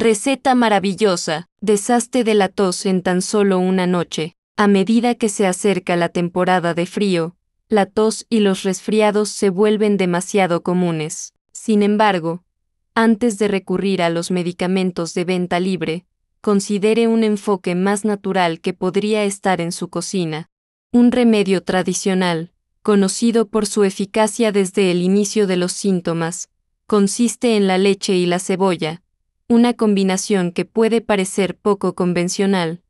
Receta maravillosa, desaste de la tos en tan solo una noche. A medida que se acerca la temporada de frío, la tos y los resfriados se vuelven demasiado comunes. Sin embargo, antes de recurrir a los medicamentos de venta libre, considere un enfoque más natural que podría estar en su cocina. Un remedio tradicional, conocido por su eficacia desde el inicio de los síntomas, consiste en la leche y la cebolla, una combinación que puede parecer poco convencional,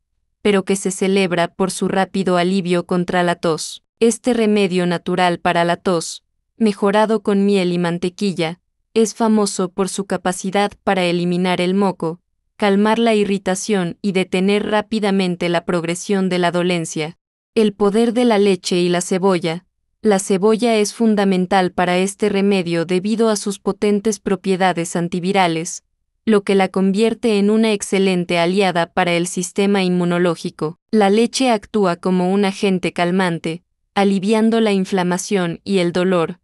pero que se celebra por su rápido alivio contra la tos. Este remedio natural para la tos, mejorado con miel y mantequilla, es famoso por su capacidad para eliminar el moco, calmar la irritación y detener rápidamente la progresión de la dolencia. El poder de la leche y la cebolla. La cebolla es fundamental para este remedio debido a sus potentes propiedades antivirales, lo que la convierte en una excelente aliada para el sistema inmunológico. La leche actúa como un agente calmante, aliviando la inflamación y el dolor,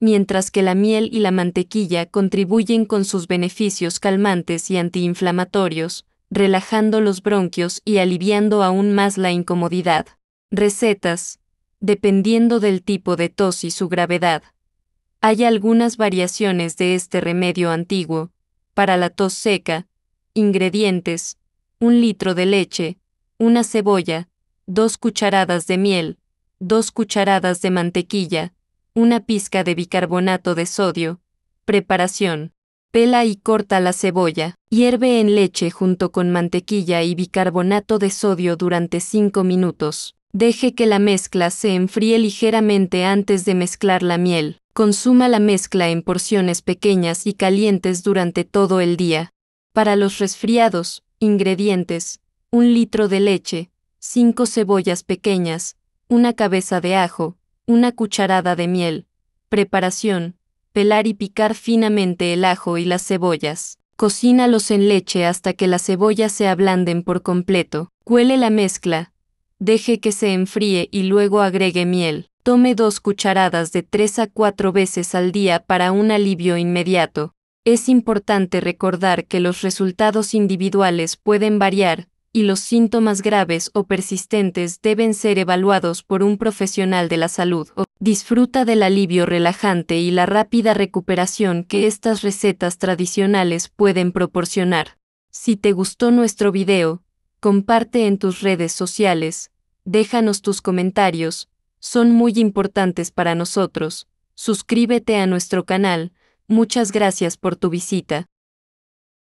mientras que la miel y la mantequilla contribuyen con sus beneficios calmantes y antiinflamatorios, relajando los bronquios y aliviando aún más la incomodidad. Recetas. Dependiendo del tipo de tos y su gravedad. Hay algunas variaciones de este remedio antiguo, para la tos seca. Ingredientes. Un litro de leche, una cebolla, dos cucharadas de miel, dos cucharadas de mantequilla, una pizca de bicarbonato de sodio. Preparación. Pela y corta la cebolla. Hierve en leche junto con mantequilla y bicarbonato de sodio durante 5 minutos. Deje que la mezcla se enfríe ligeramente antes de mezclar la miel. Consuma la mezcla en porciones pequeñas y calientes durante todo el día. Para los resfriados, ingredientes, un litro de leche, cinco cebollas pequeñas, una cabeza de ajo, una cucharada de miel. Preparación. Pelar y picar finamente el ajo y las cebollas. Cocínalos en leche hasta que las cebollas se ablanden por completo. Cuele la mezcla. Deje que se enfríe y luego agregue miel. Tome dos cucharadas de tres a cuatro veces al día para un alivio inmediato. Es importante recordar que los resultados individuales pueden variar, y los síntomas graves o persistentes deben ser evaluados por un profesional de la salud. Disfruta del alivio relajante y la rápida recuperación que estas recetas tradicionales pueden proporcionar. Si te gustó nuestro video, comparte en tus redes sociales, déjanos tus comentarios, son muy importantes para nosotros. Suscríbete a nuestro canal. Muchas gracias por tu visita.